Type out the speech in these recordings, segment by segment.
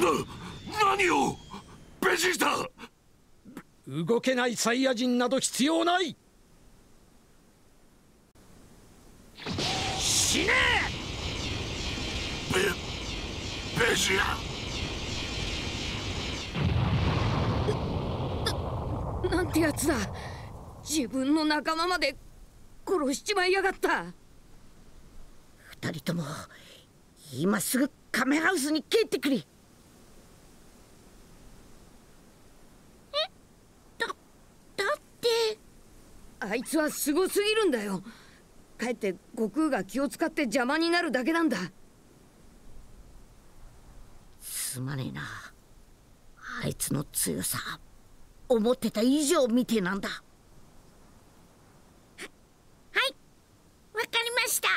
何をベジータ動けないサイヤ人など必要ない死ねベベジアななんてやつだ自分の仲間まで殺しちまいやがった二人とも今すぐカメハウスに帰ってくれあいつはすごすぎるんだよかえって悟空が気を使って邪魔になるだけなんだすまねえなあいつの強さ思ってた以上みてえなんだはいわかりました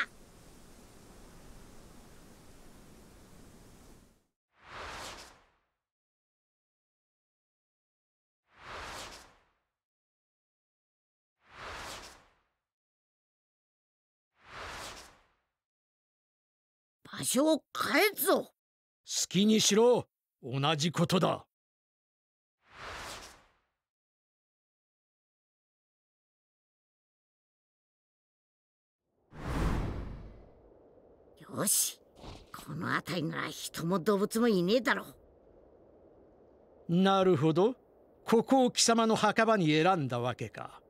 場所を変えぞ好きにしろ同じことだよしこの辺りなら人も動物もいねえだろなるほどここを貴様の墓場に選んだわけか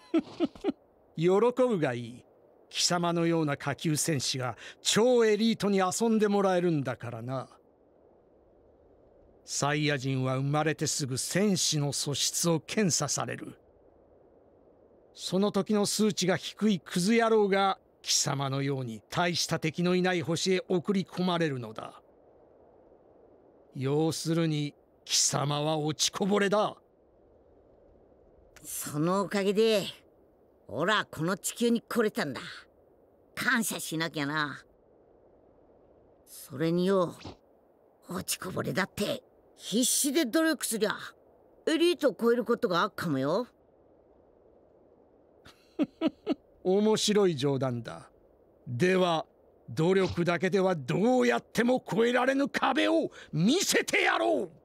喜ぶがいい貴様のような下級戦士が超エリートに遊んでもらえるんだからな。サイヤ人は生まれてすぐ戦士の素質を検査される。その時の数値が低いクズ野郎が貴様のように大した敵のいない星へ送り込まれるのだ。要するに貴様は落ちこぼれだ。そのおかげで俺はこの地球に来れたんだ感謝しなきゃなそれによ落ちこぼれだって必死で努力すりゃエリートを超えることがあっかもよ 面白い冗談だでは努力だけではどうやっても越えられぬ壁を見せてやろう